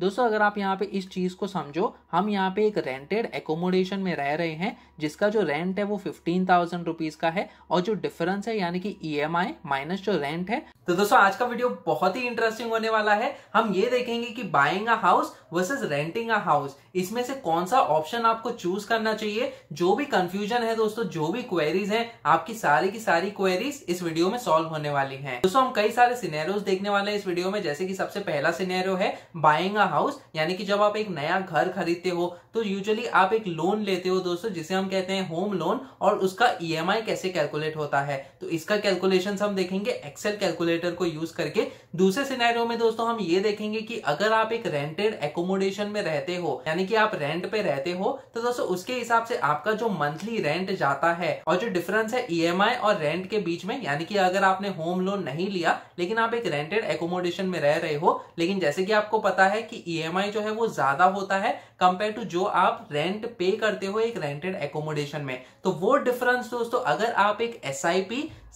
दोस्तों अगर आप यहाँ पे इस चीज़ को समझो हम यहाँ पे एक रेंटेड एकोमोडेशन में रह रहे हैं जिसका जो रेंट है वो फिफ्टीन थाउजेंड रुपीज़ का है और जो डिफरेंस है यानी कि ई एम आई माइनस जो रेंट है तो दोस्तों आज का वीडियो बहुत ही इंटरेस्टिंग होने वाला है हम ये देखेंगे कि buying a house versus renting a house इसमें से कौन सा ऑप्शन आपको चूज करना चाहिए जो भी कंफ्यूजन है दोस्तों जो भी क्वेरीज है आपकी सारी की सारी क्वेरीज इस वीडियो में सॉल्व होने वाली है दोस्तों हम कई सारे सिनेरियोज देखने वाले हैं इस वीडियो में जैसे की सबसे पहला सिनेरियो है बाइंग नया हाउस यानी कि जब आप एक नया घर खरीदते हो तो यूजुअली आप एक लोन लेते हो दोस्तों जिसे हम कहते हैं होम लोन और उसका ईएमआई e कैसे कैलकुलेट होता है तो इसका कैलकुलेशन हम देखेंगे एक्सेल कैलकुलेटर को यूज करके दूसरे सिनेरियो में दोस्तों हम ये देखेंगे कि अगर आप एक रेंटेड एकोमोडेशन में रहते हो यानी कि आप रेंट पे रहते हो तो दोस्तों उसके हिसाब से आपका जो मंथली रेंट जाता है और जो डिफरेंस है ईएमआई e और रेंट के बीच में यानी कि अगर आपने होम लोन नहीं लिया लेकिन आप एक रेंटेड एकोमोडेशन में रह रहे हो लेकिन जैसे कि आपको पता है कि कि ईएमआई e जो है वो ज्यादा होता है कंपेयर टू जो आप रेंट पे करते हो एक रेंटेड एकोमोडेशन में तो वो डिफरेंस दोस्तों अगर आप एक एस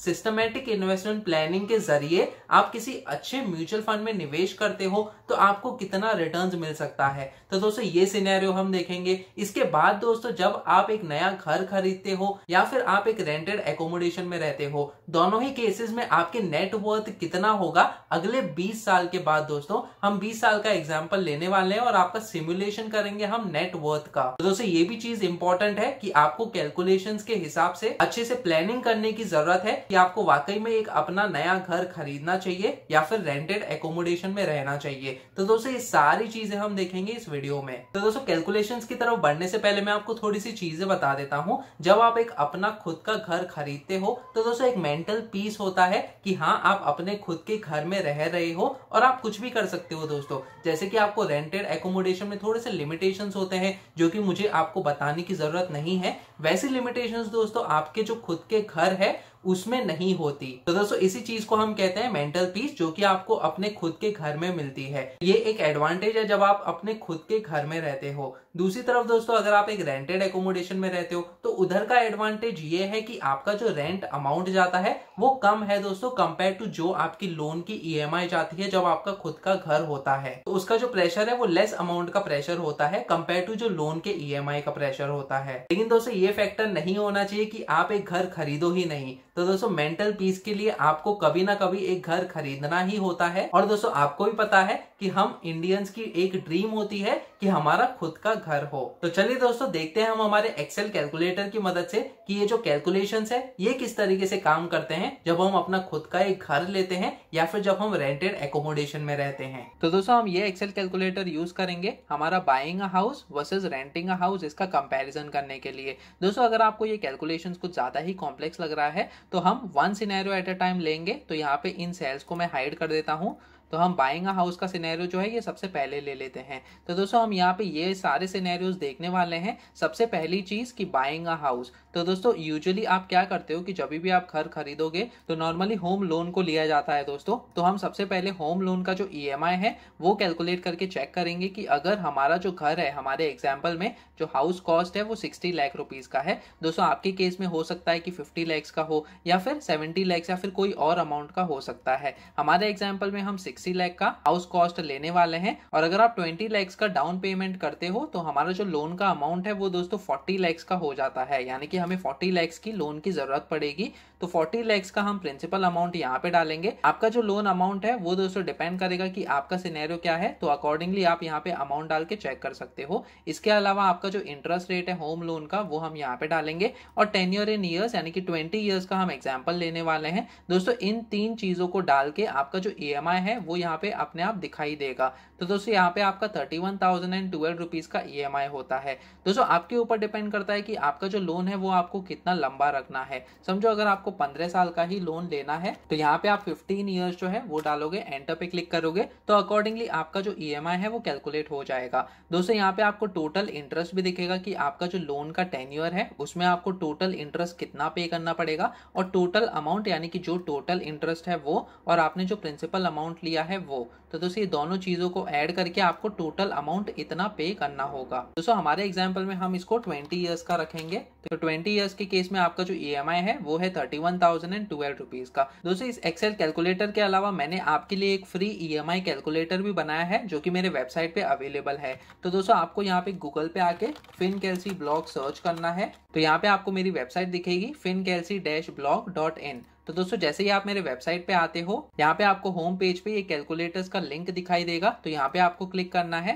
सिस्टमेटिक इन्वेस्टमेंट प्लानिंग के जरिए आप किसी अच्छे म्यूचुअल फंड में निवेश करते हो तो आपको कितना रिटर्न्स मिल सकता है तो दोस्तों ये सिनेरियो हम देखेंगे इसके बाद दोस्तों जब आप एक नया घर खरीदते हो या फिर आप एक रेंटेड एकोमोडेशन में रहते हो दोनों ही केसेस में आपके नेटवर्थ कितना होगा अगले बीस साल के बाद दोस्तों हम बीस साल का एग्जाम्पल लेने वाले हैं और आपका सिमुलेशन करेंगे हम नेटवर्थ का तो दोस्तों ये भी चीज इंपॉर्टेंट है कि आपको कैलकुलेशन के हिसाब से अच्छे से प्लानिंग करने की जरूरत है कि आपको वाकई में एक अपना नया घर खरीदना चाहिए या फिर रेंटेड एकोमोडेशन में रहना चाहिए तो दोस्तों ये सारी चीजें हम देखेंगे इस वीडियो में तो दोस्तों कैलकुलेशन की तरफ बढ़ने से पहले मैं आपको थोड़ी सी चीजें बता देता हूँ जब आप एक अपना खुद का घर खरीदते हो तो दोस्तों एक मेंटल पीस होता है कि हाँ आप अपने खुद के घर में रह रहे हो और आप कुछ भी कर सकते हो दोस्तों जैसे कि आपको रेंटेड एकोमोडेशन में थोड़े से लिमिटेशन होते हैं जो कि मुझे आपको बताने की जरूरत नहीं है वैसे लिमिटेशन दोस्तों आपके जो खुद के घर है उसमें नहीं होती तो दोस्तों इसी चीज को हम कहते हैं मेंटल पीस जो कि आपको अपने खुद के घर में मिलती है ये एक एडवांटेज है जब आप अपने खुद के घर में रहते हो दूसरी तरफ दोस्तों अगर आप एक रेंटेड एकोमोडेशन में रहते हो तो उधर का एडवांटेज ये है कि आपका जो रेंट अमाउंट जाता है वो कम है दोस्तों कंपेयर टू जो आपकी लोन की ईएमआई e जाती है जब आपका खुद का घर होता है तो उसका जो प्रेशर है वो लेस अमाउंट का प्रेशर होता है कंपेयर टू जो लोन के ई e का प्रेशर होता है लेकिन दोस्तों ये फैक्टर नहीं होना चाहिए कि आप एक घर खरीदो ही नहीं तो दोस्तों मेंटल पीस के लिए आपको कभी ना कभी एक घर खरीदना ही होता है और दोस्तों आपको भी पता है कि हम इंडियंस की एक ड्रीम होती है कि हमारा खुद का घर हो तो चलिए दोस्तों देखते हैं हम हमारे एक्सेल कैलकुलेटर की मदद से कि ये जो कैलकुलेशंस है ये किस तरीके से काम करते हैं जब हम अपना खुद का एक घर लेते हैं या फिर जब हम रेंटेड एकोमोडेशन में रहते हैं तो दोस्तों हम ये एक्सेल कैलकुलेटर यूज करेंगे हमारा buying a house versus renting a house इसका कंपेरिजन करने के लिए दोस्तों अगर आपको ये कैलकुलेशन कुछ ज्यादा ही कॉम्प्लेक्स लग रहा है तो हम one scenario at a time लेंगे तो यहाँ पे इन सेल्स को मैं हाइड कर देता हूँ तो हम बाइंग हाउस का सिनेरियो जो है ये सबसे पहले ले लेते हैं तो दोस्तों हम यहाँ पे ये सारे सिनेरियोज देखने वाले हैं सबसे पहली चीज़ कि बाइंग अ हाउस तो दोस्तों यूजुअली आप क्या करते हो कि जब भी आप घर खरीदोगे तो नॉर्मली होम लोन को लिया जाता है दोस्तों तो हम सबसे पहले होम लोन का जो ई e है वो कैलकुलेट करके चेक करेंगे कि अगर हमारा जो घर है हमारे एग्जाम्पल में जो हाउस कॉस्ट है वो सिक्सटी लैख रुपीज़ का है दोस्तों आपके केस में हो सकता है कि फिफ्टी लैक्स का हो या फिर सेवेंटी लैक्स या फिर कोई और अमाउंट का हो सकता है हमारे एग्जाम्पल में हम सिक्स सिक्सटी लैख का हाउस कॉस्ट लेने वाले हैं और अगर आप ट्वेंटी लैक्स का डाउन पेमेंट करते हो तो हमारा जो लोन का अमाउंट है वो दोस्तों फोर्टी लैक्स का हो जाता है यानी कि हमें फोर्टी लैक्स की लोन की जरूरत पड़ेगी तो फोर्टी लैक्स का हम प्रिंसिपल अमाउंट यहाँ पे डालेंगे आपका जो लोन अमाउंट है वो दोस्तों डिपेंड करेगा कि आपका सिनेरियो क्या है तो अकॉर्डिंगली आप यहाँ पे अमाउंट डाल के चेक कर सकते हो इसके अलावा आपका जो इंटरेस्ट रेट है होम लोन का वो हम यहाँ पे डालेंगे और टेन ईयर इन ईयर्स यानी कि ट्वेंटी ईयर्स का हम एग्जाम्पल लेने वाले हैं दोस्तों इन तीन चीजों को डाल के आपका जो ई है वो वो यहाँ पे अपने आप दिखाई देगा तो दोस्तों यहाँ पे आपका thirty one thousand and twelve rupees का ई एम आई होता है दोस्तों आपके ऊपर डिपेंड करता है कि आपका जो लोन है वो आपको कितना लंबा रखना है समझो अगर आपको पंद्रह साल का ही लोन लेना है तो यहाँ पे आप फिफ्टीन ईयर्स जो है वो डालोगे एंटर पे क्लिक करोगे तो अकॉर्डिंगली आपका जो ई एम आई है वो कैलकुलेट हो जाएगा दोस्तों यहाँ पे आपको टोटल इंटरेस्ट भी दिखेगा कि आपका जो लोन का टेन ईयर है उसमें आपको टोटल इंटरेस्ट कितना पे करना पड़ेगा और टोटल अमाउंट यानी कि जो टोटल इंटरेस्ट है वो और आपने जो प्रिंसिपल अमाउंट लिया किया है वो तो दोस्तों ये दोनों चीज़ों को ऐड करके आपको टोटल अमाउंट इतना पे करना होगा दोस्तों हमारे एग्जाम्पल में हम इसको ट्वेंटी ईयर्स का रखेंगे तो ट्वेंटी ईयर्स के केस में आपका जो ई है वो है thirty one thousand and twelve rupees का दोस्तों इस एक्सेल कैलकुलेटर के अलावा मैंने आपके लिए एक फ्री ई कैलकुलेटर भी बनाया है जो की मेरे वेबसाइट पे अवेलेबल है तो दोस्तों आपको यहाँ पे गूगल पे आके फिन कैलसी ब्लॉग सर्च करना है तो यहाँ पे आपको मेरी वेबसाइट दिखेगी fin calcy dash blog dot in तो दोस्तों जैसे ही आप मेरे वेबसाइट पे आते हो यहाँ पे आपको होम पेज पे ये कैलकुलेटर्स का लिंक दिखाई देगा तो यहाँ पे आपको क्लिक करना है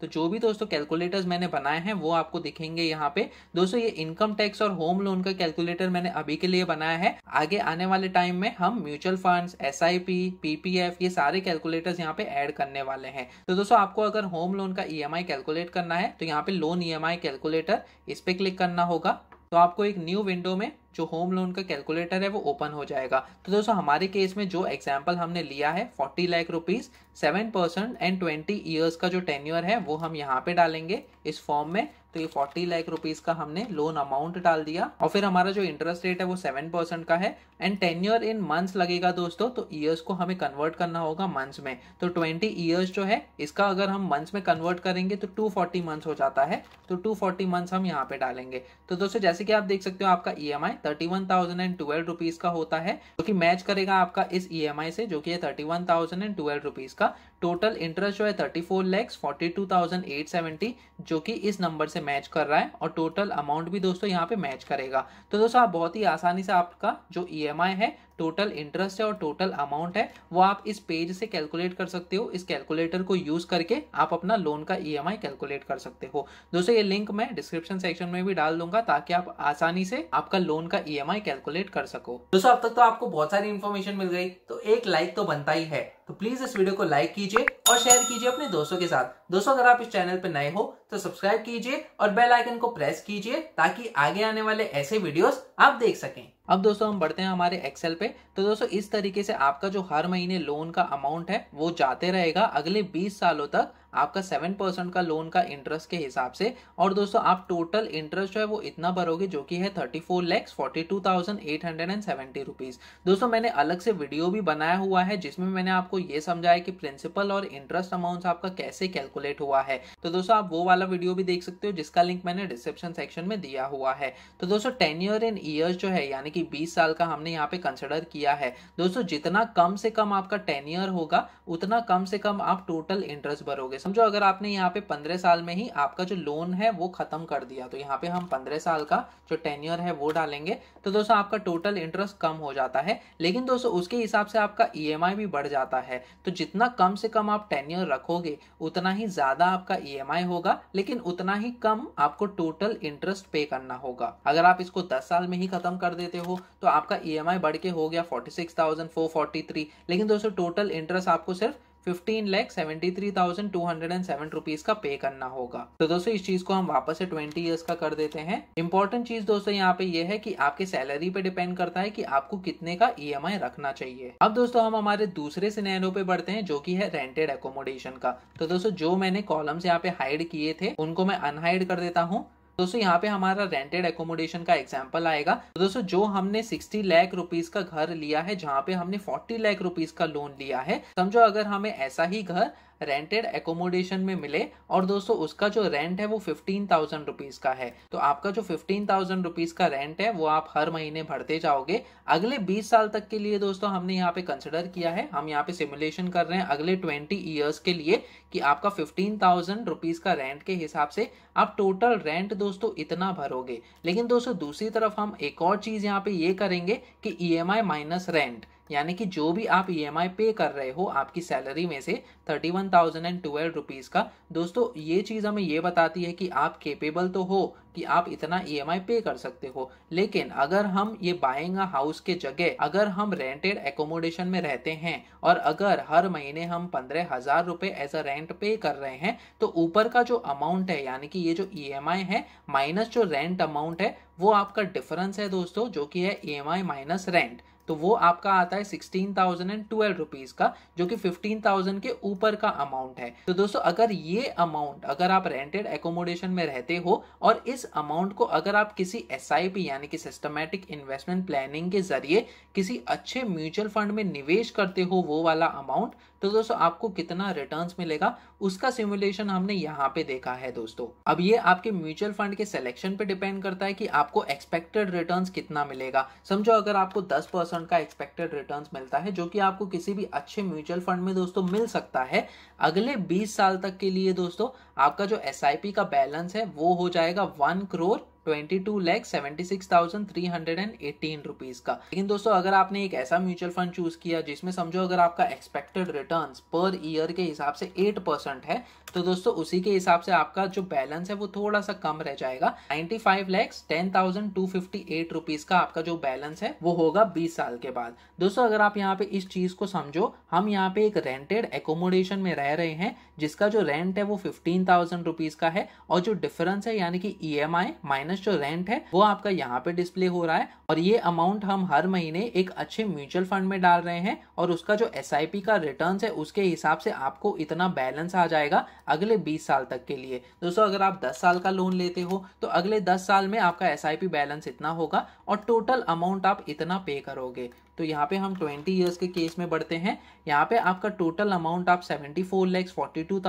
तो जो भी दोस्तों कैलकुलेटर्स मैंने बनाए हैं वो आपको दिखेंगे यहाँ पे दोस्तों ये इनकम टैक्स और होम लोन का कैलकुलेटर मैंने अभी के लिए बनाया है आगे आने वाले टाइम में हम mutual funds S I P PPF ये सारे कैलकुलेटर्स यहाँ पे ऐड करने वाले हैं तो दोस्तों आपको अगर होम लोन का ई e कैलकुलेट करना है तो यहाँ पे लोन ई कैलकुलेटर इस पे क्लिक करना होगा तो आपको एक न्यू विंडो में जो होम लोन का कैलकुलेटर है वो ओपन हो जाएगा तो दोस्तों हमारे केस में जो एग्जाम्पल हमने लिया है forty lakh rupees seven percent and twenty years का जो टेन्यूअर है वो हम यहाँ पे डालेंगे इस फॉर्म में तो ये फोर्टी लाख रुपीज का हमने लोन अमाउंट डाल दिया और फिर हमारा जो इंटरेस्ट रेट है वो सेवन परसेंट का है एंड टेन्यूअर इन मंथ्स लगेगा दोस्तों तो ईयर्स को हमें कन्वर्ट करना होगा मंथ्स में तो ट्वेंटी ईयर्स जो है इसका अगर हम मंथ्स में कन्वर्ट करेंगे तो टू फोर्टी मंथ्स हो जाता है तो टू फोर्टी मंथ्स हम यहाँ पे डालेंगे तो दोस्तों जैसे कि आप देख सकते हो आपका E e thirty one thousand and twelve rupees का होता है जो कि मैच करेगा आपका इस ई e से जो कि thirty one thousand and twelve rupees का टोटल इंटरेस्ट जो है thirty four lakhs forty two thousand eight seventy जो कि इस नंबर से मैच कर रहा है और टोटल अमाउंट भी दोस्तों यहाँ पे मैच करेगा तो दोस्तों आप बहुत ही आसानी से आपका जो ई e है टोटल इंटरेस्ट है और टोटल अमाउंट है वो आप इस पेज से कैलकुलेट कर सकते हो इस कैलकुलेटर को यूज करके आप अपना लोन का ई e कैलकुलेट कर सकते हो दोस्तों ये लिंक मैं डिस्क्रिप्शन सेक्शन में भी डाल दूंगा ताकि आप आसानी से आपका लोन का ई e कैलकुलेट कर सको दोस्तों अब तक तो आपको बहुत सारी इन्फॉर्मेशन मिल गई तो एक लाइक तो बनता ही है तो प्लीज इस वीडियो को लाइक कीजिए और शेयर कीजिए अपने दोस्तों के साथ दोस्तों अगर आप इस चैनल पर नए हो तो सब्सक्राइब कीजिए और बेल आइकन को प्रेस कीजिए ताकि आगे आने वाले ऐसे वीडियोस आप देख सकें अब दोस्तों हम बढ़ते हैं हमारे एक्सेल पे तो दोस्तों इस तरीके से आपका जो हर महीने लोन का अमाउंट है वो जाते रहेगा अगले बीस सालों तक आपका सेवन परसेंट का लोन का इंटरेस्ट के हिसाब से और दोस्तों आप टोटल इंटरेस्ट जो है वो इतना भरोगे जो कि है thirty four lakhs forty two thousand eight hundred and seventy rupees दोस्तों मैंने अलग से वीडियो भी बनाया हुआ है जिसमें मैंने आपको ये समझाया कि प्रिंसिपल और इंटरेस्ट अमाउंट आपका कैसे कैलकुलेट हुआ है तो दोस्तों आप वो वाला वीडियो भी देख सकते हो जिसका लिंक मैंने डिस्क्रिप्शन सेक्शन में दिया हुआ है तो दोस्तों टेन ईयर इन ईयर्स जो है यानी कि बीस साल का हमने यहाँ पे कंसिडर किया है दोस्तों जितना कम से कम आपका टेन ईयर होगा उतना कम से कम आप टोटल इंटरेस्ट भरोगे समझो अगर आपने यहाँ पे पंद्रह साल में ही आपका जो लोन है वो खत्म कर दिया तो यहाँ पे हम पंद्रह साल का जो टेन्योर है वो डालेंगे तो दोस्तों आपका टोटल इंटरेस्ट कम हो जाता है लेकिन दोस्तों उसके हिसाब से आपका ई e भी बढ़ जाता है तो जितना कम से कम आप टेन्योर रखोगे उतना ही ज्यादा आपका ई e होगा लेकिन उतना ही कम आपको टोटल इंटरेस्ट पे करना होगा अगर आप इसको दस साल में ही खत्म कर देते हो तो आपका ई e बढ़ के हो गया forty six thousand four forty three लेकिन दोस्तों टोटल इंटरेस्ट आपको सिर्फ fifteen lakh seventy three thousand two hundred and seven rupees का पे करना होगा तो दोस्तों इस चीज को हम वापस से ट्वेंटी ईयर्स का कर देते हैं इंपॉर्टेंट चीज दोस्तों यहाँ पे ये है कि आपके सैलरी पे डिपेंड करता है कि आपको कितने का ई e रखना चाहिए अब दोस्तों हम हमारे दूसरे सिनेरियो पे बढ़ते हैं जो की है रेंटेड एकोमोडेशन का तो दोस्तों जो मैंने कॉलम्स यहाँ पे हाइड किए थे उनको मैं अनहाइड कर देता हूँ दोस्तों यहाँ पे हमारा रेंटेड एकोमोडेशन का एग्जाम्पल आएगा तो दोस्तों जो हमने 60 लाख रुपीस का घर लिया है जहाँ पे हमने 40 लाख रुपीस का लोन लिया है समझो अगर हमें ऐसा ही घर रेंटेड एकोमोडेशन में मिले और दोस्तों उसका जो रेंट है वो फिफ्टीन थाउजेंड रुपीज़ का है तो आपका जो फिफ्टीन थाउजेंड रुपीज़ का रेंट है वो आप हर महीने भरते जाओगे अगले बीस साल तक के लिए दोस्तों हमने यहाँ पे कंसिडर किया है हम यहाँ पे सिमुलेशन कर रहे हैं अगले ट्वेंटी ईयर्स के लिए कि आपका फिफ्टीन थाउजेंड रुपीज़ का रेंट के हिसाब से आप टोटल रेंट दोस्तों इतना भरोगे लेकिन दोस्तों दूसरी तरफ हम एक और चीज़ यहाँ पे ये करेंगे कि ई माइनस रेंट यानी कि जो भी आप ई e पे कर रहे हो आपकी सैलरी में से thirty one thousand and twelve rupees का दोस्तों ये चीज़ हमें ये बताती है कि आप केपेबल तो हो कि आप इतना ई e पे कर सकते हो लेकिन अगर हम ये बाइंग हाउस के जगह अगर हम रेंटेड एकोमोडेशन में रहते हैं और अगर हर महीने हम पंद्रह हजार रुपये एज अ रेंट पे कर रहे हैं तो ऊपर का जो अमाउंट है यानी कि ये जो ई e है माइनस जो रेंट अमाउंट है वो आपका डिफरेंस है दोस्तों जो कि है ई माइनस रेंट तो वो आपका आता है sixteen thousand and twelve rupees का जो कि फिफ्टीन थाउजेंड के ऊपर का अमाउंट है तो दोस्तों अगर ये अमाउंट अगर आप रेंटेड एकोमोडेशन में रहते हो और इस अमाउंट को अगर आप किसी एस यानी कि सिस्टमेटिक इन्वेस्टमेंट प्लानिंग के जरिए किसी अच्छे म्यूचुअल फंड में निवेश करते हो वो वाला अमाउंट तो दोस्तों आपको कितना रिटर्न्स मिलेगा उसका सिमुलेशन हमने यहाँ पे देखा है दोस्तों अब ये आपके म्यूचुअल फंड के सिलेक्शन पे डिपेंड करता है कि आपको एक्सपेक्टेड रिटर्न्स कितना मिलेगा समझो अगर आपको 10 परसेंट का एक्सपेक्टेड रिटर्न्स मिलता है जो कि आपको किसी भी अच्छे म्यूचुअल फंड में दोस्तों मिल सकता है अगले बीस साल तक के लिए दोस्तों आपका जो एस का बैलेंस है वो हो जाएगा one crore twenty two lakh seventy six thousand three hundred and eighteen rupees का लेकिन दोस्तों अगर आपने एक ऐसा म्यूचुअल फंड चूज किया जिसमें समझो अगर आपका एक्सपेक्टेड रिटर्न पर ईयर के हिसाब से एट परसेंट है तो दोस्तों उसी के हिसाब से आपका जो बैलेंस है वो थोड़ा सा कम रह जाएगा ninety five lakhs ten thousand two fifty eight rupees का आपका जो बैलेंस है वो होगा बीस साल के बाद दोस्तों अगर आप यहाँ पे इस चीज को समझो हम यहाँ पे एक रेंटेड एकोमोडेशन में रह रहे हैं जिसका जो रेंट है वो फिफ्टीन थाउजेंड रुपीज का है और जो डिफरेंस है यानी कि E M I minus minus जो रेंट है वो आपका यहाँ पे डिस्प्ले हो रहा है और ये अमाउंट हम हर महीने एक अच्छे म्यूचुअल फंड में डाल रहे हैं और उसका जो एस का रिटर्न है उसके हिसाब से आपको इतना बैलेंस आ जाएगा अगले बीस साल तक के लिए दोस्तों अगर आप दस साल का लोन लेते हो तो अगले दस साल में आपका एस बैलेंस इतना होगा और टोटल अमाउंट आप इतना पे करोगे तो यहाँ पे हम ट्वेंटी ईयर्स के केस में बढ़ते हैं यहाँ पे आपका टोटल अमाउंट आप 74 फोर लैक्स फोर्टी टू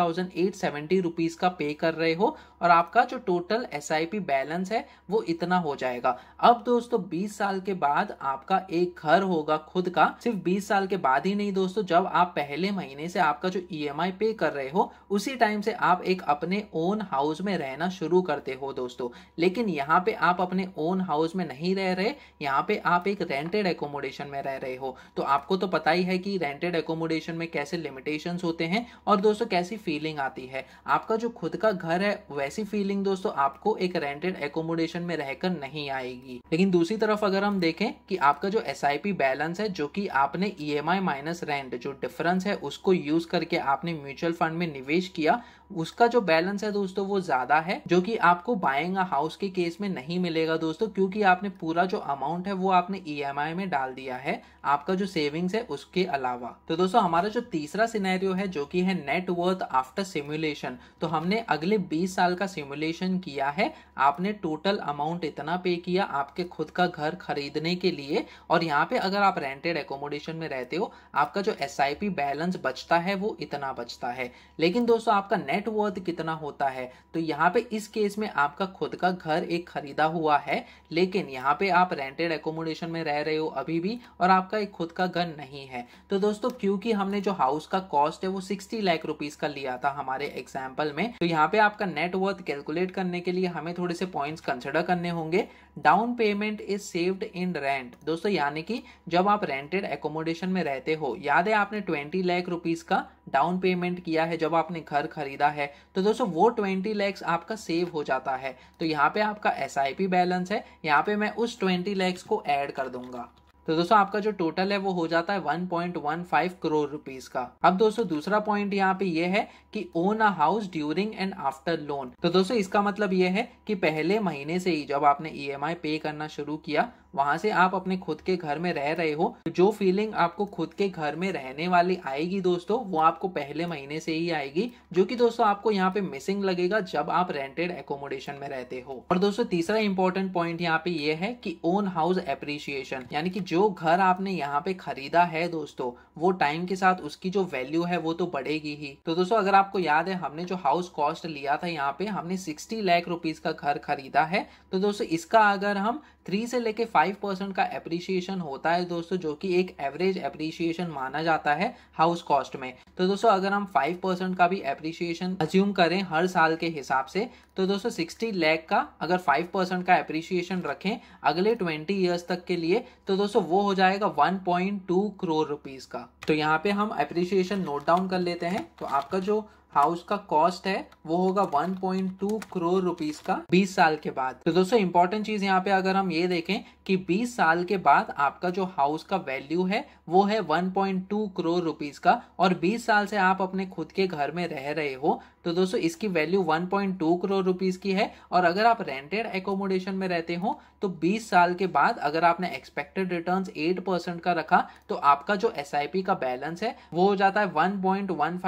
का पे कर रहे हो और आपका जो total S I P balance है वो इतना हो जाएगा अब दोस्तों बीस साल के बाद आपका एक घर होगा खुद का सिर्फ बीस साल के बाद ही नहीं दोस्तों जब आप पहले महीने से आपका जो ई एम आई पे कर रहे हो उसी टाइम से आप एक अपने ओन हाउस में रहना शुरू करते हो दोस्तों लेकिन यहाँ पे आप अपने ओन हाउस में नहीं रह रहे यहाँ पे आप एक रेंटेड एकोमोडेशन में रह रहे हो तो आपको तो पता ही है कि रेंटेड एकोमोडेशन में कैसे लिमिटेशंस होते हैं और दोस्तों कैसी फीलिंग आती है आपका जो खुद का घर है वैसी फीलिंग दोस्तों आपको एक रेंटेड एकोमोडेशन में रहकर नहीं आएगी लेकिन दूसरी तरफ अगर हम देखें कि आपका जो एस बैलेंस है जो की आपने ई माइनस रेंट जो डिफरेंस है उसको यूज करके आपने म्यूचुअल फंड में निवेश किया उसका जो बैलेंस है दोस्तों वो ज्यादा है जो कि आपको बाइंग हाउस के केस में नहीं मिलेगा दोस्तों क्योंकि आपने पूरा जो अमाउंट है वो आपने ई e में डाल दिया है आपका जो सेविंग्स है उसके अलावा तो दोस्तों हमारा जो तीसरा सिनेरियो है जो कि है नेटवर्थ आफ्टर सिमुलेशन तो हमने अगले 20 साल का सिमुलेशन किया है आपने टोटल अमाउंट इतना पे किया आपके खुद का घर खरीदने के लिए और यहाँ पे अगर आप रेंटेड एकोमोडेशन में रहते हो आपका जो एस बैलेंस बचता है वो इतना बचता है लेकिन दोस्तों आपका नेट नेटवर्थ कितना होता है तो यहाँ पे इस केस में आपका खुद का घर एक खरीदा हुआ है लेकिन यहाँ पे आप रेंटेड एकोमोडेशन में रह रहे हो अभी भी और आपका एक खुद का घर नहीं है तो दोस्तों क्योंकि हमने जो हाउस का कॉस्ट है वो सिक्सटी लाख रुपीज का लिया था हमारे एग्जाम्पल में तो यहाँ पे आपका नेटवर्थ कैलकुलेट करने के लिए हमें थोड़े से पॉइंट कंसिडर करने होंगे down payment is saved in rent दोस्तों यानी कि जब आप रेंटेड एकोमोडेशन में रहते हो याद है आपने ट्वेंटी लाख रुपीज का डाउन पेमेंट किया है जब आपने घर खरीदा है तो दोस्तों वो ट्वेंटी लैक्स आपका सेव हो जाता है तो यहाँ पे आपका एस बैलेंस है यहाँ पे मैं उस ट्वेंटी लैक्स को ऐड कर दूंगा तो दोस्तों आपका जो टोटल है वो हो जाता है 1.15 करोड़ रुपीस का अब दोस्तों दूसरा पॉइंट यहाँ पे ये है कि own a house during and after loan तो दोस्तों इसका मतलब ये है कि पहले महीने से ही जब आपने ई e पे करना शुरू किया वहां से आप अपने खुद के घर में रह रहे हो जो फीलिंग आपको खुद के घर में रहने वाली आएगी दोस्तों वो आपको पहले महीने से ही आएगी जो कि दोस्तों आपको यहाँ पे मिसिंग लगेगा जब आप रेंटेड एकोमोडेशन में रहते हो और दोस्तों तीसरा इंपॉर्टेंट पॉइंट यहाँ पे ये है कि ओन हाउस एप्रिसिएशन यानी कि जो घर आपने यहाँ पे खरीदा है दोस्तों वो टाइम के साथ उसकी जो वैल्यू है वो तो बढ़ेगी ही तो दोस्तों अगर आपको याद है हमने जो हाउस कॉस्ट लिया था यहाँ पे हमने सिक्सटी लाख रुपीज का घर खरीदा है तो दोस्तों इसका अगर हम थ्री से लेके फाइव परसेंट का अप्रिसिएशन होता है दोस्तों जो कि एक एवरेज अप्रिसिएशन माना जाता है हाउस कॉस्ट में तो दोस्तों अगर हम फाइव परसेंट का भी अप्रिसिएशन अज्यूम करें हर साल के हिसाब से तो दोस्तों सिक्सटी लैख का अगर फाइव परसेंट का अप्रिसिएशन रखें अगले ट्वेंटी ईयर्स तक के लिए तो दोस्तों वो हो जाएगा one point two crore rupees का तो यहाँ पे हम अप्रिसिएशन नोट डाउन कर लेते हैं तो आपका जो हाउस का कॉस्ट है वो होगा 1.2 करोड़ रुपीस का 20 साल के बाद तो दोस्तों इंपॉर्टेंट चीज यहाँ पे अगर हम ये देखें कि 20 साल के बाद आपका जो हाउस का वैल्यू है वो है 1.2 करोड़ रुपीस का और 20 साल से आप अपने खुद के घर में रह रहे हो तो दोस्तों इसकी वैल्यू 1.2 करोड़ रुपीस की है और अगर आप रेंटेड एकोमोडेशन में रहते हो तो 20 साल के बाद अगर आपने एक्सपेक्टेड रिटर्न एट परसेंट का रखा तो आपका जो एस का बैलेंस है वो हो जाता है वन पॉइंट वन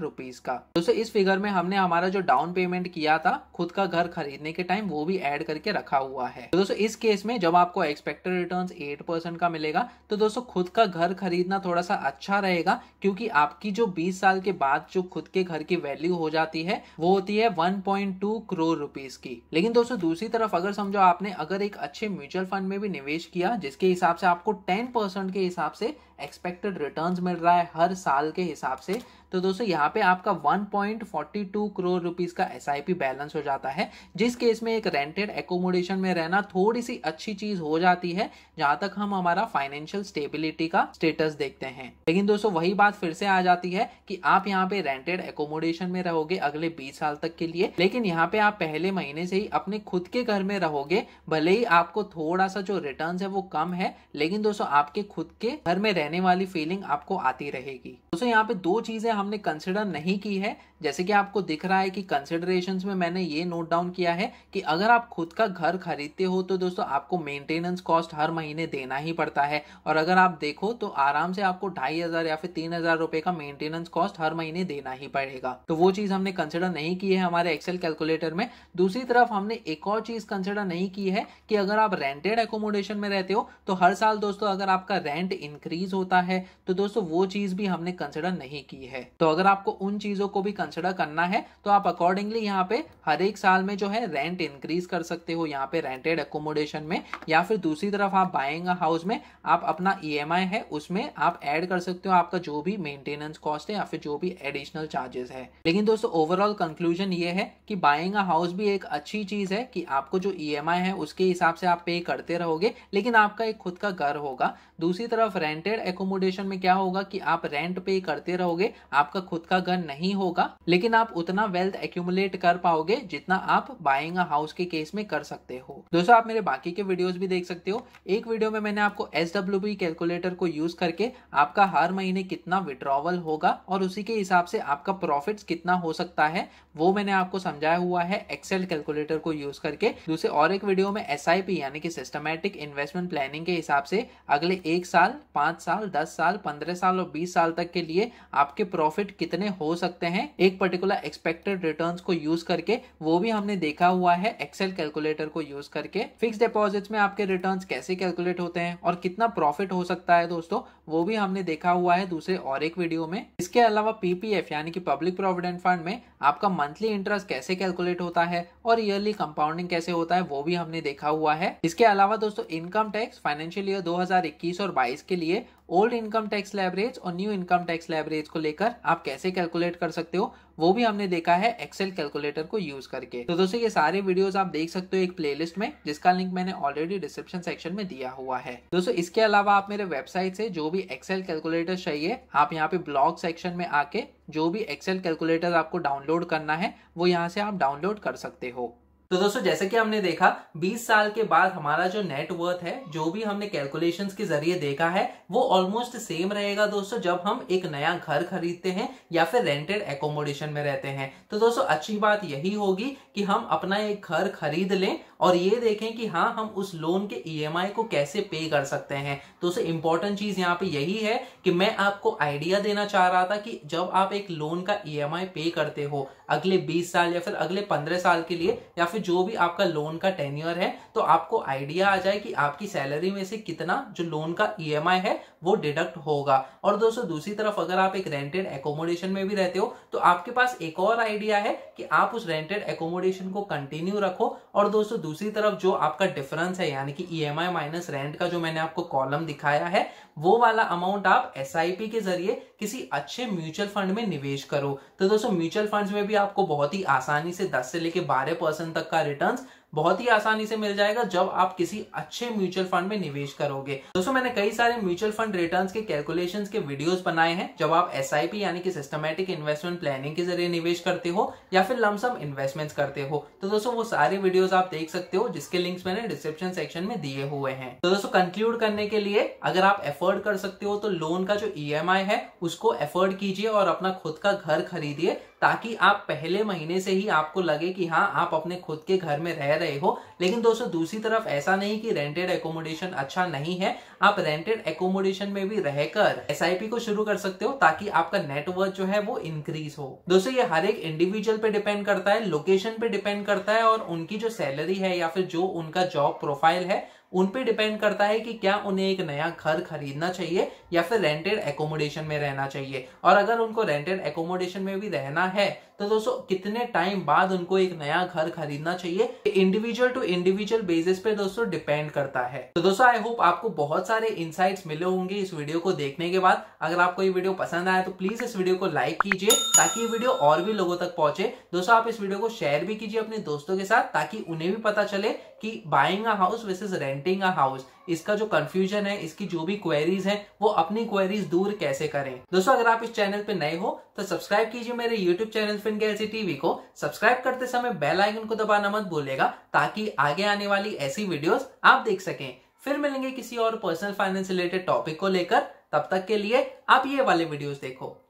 रुपीज का दोस्तों इस फिगर में हमने हमारा जो डाउन पेमेंट किया था खुद का घर खरीदने के टाइम वो भी एड करके रखा हुआ है तो दोस्तों इस केस में जब आपको एक्सपेक्टेड रिटर्न एट परसेंट का मिलेगा तो दोस्तों खुद का घर खरीदना थोड़ा सा अच्छा रहेगा क्योंकि आपकी जो बीस साल के बाद जो खुद के घर की वैल्यू हो जाती है वो होती है 1.2 करोड़ रुपीस की लेकिन दोस्तों दूसरी तरफ अगर समझो आपने अगर एक अच्छे म्यूचुअल फंड में भी निवेश किया जिसके हिसाब से आपको 10 परसेंट के हिसाब से एक्सपेक्टेड रिटर्न मिल रहा है हर साल के हिसाब से तो दोस्तों यहाँ पे आपका 1.42 करोड़ रुपीस का एस बैलेंस हो जाता है जिस केस में एक रेंटेड एकोमोडेशन में रहना थोड़ी सी अच्छी चीज हो जाती है जहां तक हम हमारा फाइनेंशियल स्टेबिलिटी का स्टेटस देखते हैं लेकिन दोस्तों वही बात फिर से आ जाती है कि आप यहाँ पे रेंटेड एकोमोडेशन में रहोगे अगले बीस साल तक के लिए लेकिन यहाँ पे आप पहले महीने से ही अपने खुद के घर में रहोगे भले ही आपको थोड़ा सा जो रिटर्न है वो कम है लेकिन दोस्तों आपके खुद के घर में रहने वाली फीलिंग आपको आती रहेगी दोस्तों यहाँ पे दो चीजें हमने कंसिडर नहीं की है जैसे कि आपको दिख रहा है कि कंसिडरेशन में मैंने ये नोट डाउन किया है कि अगर आप खुद का घर खरीदते हो तो दोस्तों आपको मेंटेनेंस कॉस्ट हर महीने देना ही पड़ता है और अगर आप देखो तो आराम से आपको ढाई हजार या फिर तीन हजार रुपए का मेंटेनेंस कॉस्ट हर महीने देना ही पड़ेगा तो वो चीज हमने कंसिडर नहीं की है हमारे एक्सेल कैलकुलेटर में दूसरी तरफ हमने एक और चीज कंसिडर नहीं की है कि अगर आप रेंटेड एकोमोडेशन में रहते हो तो हर साल दोस्तों अगर आपका रेंट इंक्रीज होता है तो दोस्तों वो चीज भी हमने कंसिडर नहीं की है तो अगर आपको उन चीजों को भी कंसिडर करना है तो आप अकॉर्डिंगली यहाँ पे हर एक साल में जो है रेंट इंक्रीज कर सकते हो यहाँ पे रेंटेड अकोमोडेशन में या फिर दूसरी तरफ आप बाएंग हाउस में आप अपना ई e है उसमें आप एड कर सकते हो आपका जो भी मेंटेनेंस कॉस्ट है या फिर जो भी एडिशनल चार्जेस है लेकिन दोस्तों ओवरऑल कंक्लूजन ये है कि बाइंग अ हाउस भी एक अच्छी चीज है कि आपको जो ई e है उसके हिसाब से आप पे करते रहोगे लेकिन आपका एक खुद का घर होगा दूसरी तरफ रेंटेड एकोमोडेशन में क्या होगा कि आप रेंट पे करते रहोगे आपका खुद का घर नहीं होगा लेकिन आप उतना वेल्थ एक्यूमुलेट कर पाओगे जितना आप बाइंग हाउस के केस में कर सकते हो दोस्तों आप मेरे बाकी के वीडियोस भी देख सकते हो एक वीडियो में मैंने आपको एस कैलकुलेटर को यूज करके आपका हर महीने कितना विड्रॉवल होगा और उसी के हिसाब से आपका प्रॉफिट कितना हो सकता है वो मैंने आपको समझाया हुआ है एक्सेल कैलकुलेटर को यूज करके दूसरे और एक वीडियो में एस यानी कि सिस्टमेटिक इन्वेस्टमेंट प्लानिंग के हिसाब से अगले एक साल पांच साल दस साल पंद्रह साल और बीस साल तक के लिए आपके प्रॉफिट प्रॉफिट कितने हो सकते हैं एक पर्टिकुलर एक्सपेक्टेड रिटर्न को यूज करके वो भी हमने देखा हुआ है एक्सेल कैलकुलेटर को यूज करके फिक्स डिपॉजिट में आपके रिटर्न कैसे कैलकुलेट होते हैं और कितना प्रॉफिट हो सकता है दोस्तों वो भी हमने देखा हुआ है दूसरे और एक वीडियो में इसके अलावा पीपीएफ यानी कि पब्लिक प्रोविडेंट फंड में आपका मंथली इंटरेस्ट कैसे कैलकुलेट होता है और ईयरली कंपाउंडिंग कैसे होता है वो भी हमने देखा हुआ है इसके अलावा दोस्तों इनकम टैक्स फाइनेंशियल ईयर 2021 और 22 के लिए ओल्ड इनकम टैक्स लेवरेज और न्यू इनकम टैक्स लेवरेज को लेकर आप कैसे कैलकुलेट कर सकते हो वो भी हमने देखा है एक्सेल कैलकुलेटर को यूज करके तो दोस्तों ये सारे वीडियोस आप देख सकते हो एक प्लेलिस्ट में जिसका लिंक मैंने ऑलरेडी डिस्क्रिप्शन सेक्शन में दिया हुआ है दोस्तों इसके अलावा आप मेरे वेबसाइट से जो भी एक्सेल कैलकुलेटर चाहिए आप यहाँ पे ब्लॉग सेक्शन में आके जो भी एक्सेल कैलकुलेटर आपको डाउनलोड करना है वो यहाँ से आप डाउनलोड कर सकते हो तो दोस्तों जैसे कि हमने देखा 20 साल के बाद हमारा जो नेटवर्थ है जो भी हमने कैलकुलेशंस के जरिए देखा है वो ऑलमोस्ट सेम रहेगा दोस्तों जब हम एक नया घर खरीदते हैं या फिर रेंटेड एकोमोडेशन में रहते हैं तो दोस्तों अच्छी बात यही होगी कि हम अपना एक घर खरीद लें और ये देखें कि हाँ हम उस लोन के ई e को कैसे पे कर सकते हैं तो उसे इंपॉर्टेंट चीज यहाँ पे यही है कि मैं आपको आइडिया देना चाह रहा था कि जब आप एक लोन का ई e पे करते हो अगले 20 साल या फिर अगले 15 साल के लिए या फिर जो भी आपका लोन का टेन्योर है तो आपको आइडिया आ जाए कि आपकी सैलरी में से कितना जो लोन का ई e है वो डिडक्ट होगा और दोस्तों दूसरी तरफ अगर आप एक रेंटेड एकोमोडेशन में भी रहते हो तो आपके पास एक और आइडिया है कि आप उस रेंटेड एकोमोडेशन को कंटिन्यू रखो और दोस्तों दूसरी तरफ जो आपका डिफरेंस है यानी कि E M I minus rent का जो मैंने आपको कॉलम दिखाया है वो वाला अमाउंट आप एस के जरिए किसी अच्छे म्यूचुअल फंड में निवेश करो तो दोस्तों म्यूचुअल फंड्स में भी आपको बहुत ही आसानी से 10 से लेकर 12 परसेंट तक का रिटर्न्स बहुत ही आसानी से मिल जाएगा जब आप किसी अच्छे म्यूचुअल फंड में निवेश करोगे दोस्तों मैंने कई सारे म्यूचुअल फंड रिटर्न्स के कैलकुलेशन के वीडियोस बनाए हैं जब आप एस यानी कि सिस्टमेटिक इन्वेस्टमेंट प्लानिंग के जरिए निवेश करते हो या फिर लमसम इन्वेस्टमेंट्स करते हो तो दोस्तों वो सारे वीडियोस आप देख सकते हो जिसके लिंक्स मैंने डिस्क्रिप्शन सेक्शन में दिए हुए हैं तो दोस्तों कंक्लूड करने के लिए अगर आप एफोर्ड कर सकते हो तो लोन का जो ई e है उसको एफर्ड कीजिए और अपना खुद का घर खरीदिए ताकि आप पहले महीने से ही आपको लगे कि हाँ आप अपने खुद के घर में रह रहे हो लेकिन दोस्तों दूसरी तरफ ऐसा नहीं कि रेंटेड एकोमोडेशन अच्छा नहीं है आप रेंटेड एकोमोडेशन में भी रहकर एस को शुरू कर सकते हो ताकि आपका नेटवर्क जो है वो इंक्रीज हो दोस्तों ये हर एक इंडिविजुअल पे डिपेंड करता है लोकेशन पे डिपेंड करता है और उनकी जो सैलरी है या फिर जो उनका जॉब प्रोफाइल है उन पे डिपेंड करता है कि क्या उन्हें एक नया घर खरीदना चाहिए या फिर रेंटेड एकोमोडेशन में रहना चाहिए और अगर उनको रेंटेड एकोमोडेशन में भी रहना है तो दोस्तों कितने टाइम बाद उनको एक नया घर खरीदना चाहिए इंडिविजुअल टू इंडिविजुअल बेसिस पे दोस्तों डिपेंड करता है तो दोस्तों आई होप आपको बहुत सारे इंसाइट मिले होंगे इस वीडियो को देखने के बाद अगर आपको ये वीडियो पसंद आया तो प्लीज इस वीडियो को लाइक कीजिए ताकि ये वीडियो और भी लोगों तक पहुंचे दोस्तों आप इस वीडियो को शेयर भी कीजिए अपने दोस्तों के साथ ताकि उन्हें भी पता चले कि buying a house vis is rent renting a house इसका जो कंफ्यूजन है इसकी जो भी क्वेरीज हैं वो अपनी क्वेरीज दूर कैसे करें दोस्तों अगर आप इस चैनल पे नए हो तो सब्सक्राइब कीजिए मेरे यूट्यूब चैनल फिन फिनगैसी टीवी को सब्सक्राइब करते समय बेल आइकन को दबाना मत भूलेगा ताकि आगे आने वाली ऐसी वीडियोस आप देख सकें फिर मिलेंगे किसी और पर्सनल फाइनेंस रिलेटेड टॉपिक को लेकर तब तक के लिए आप ये वाले वीडियोज देखो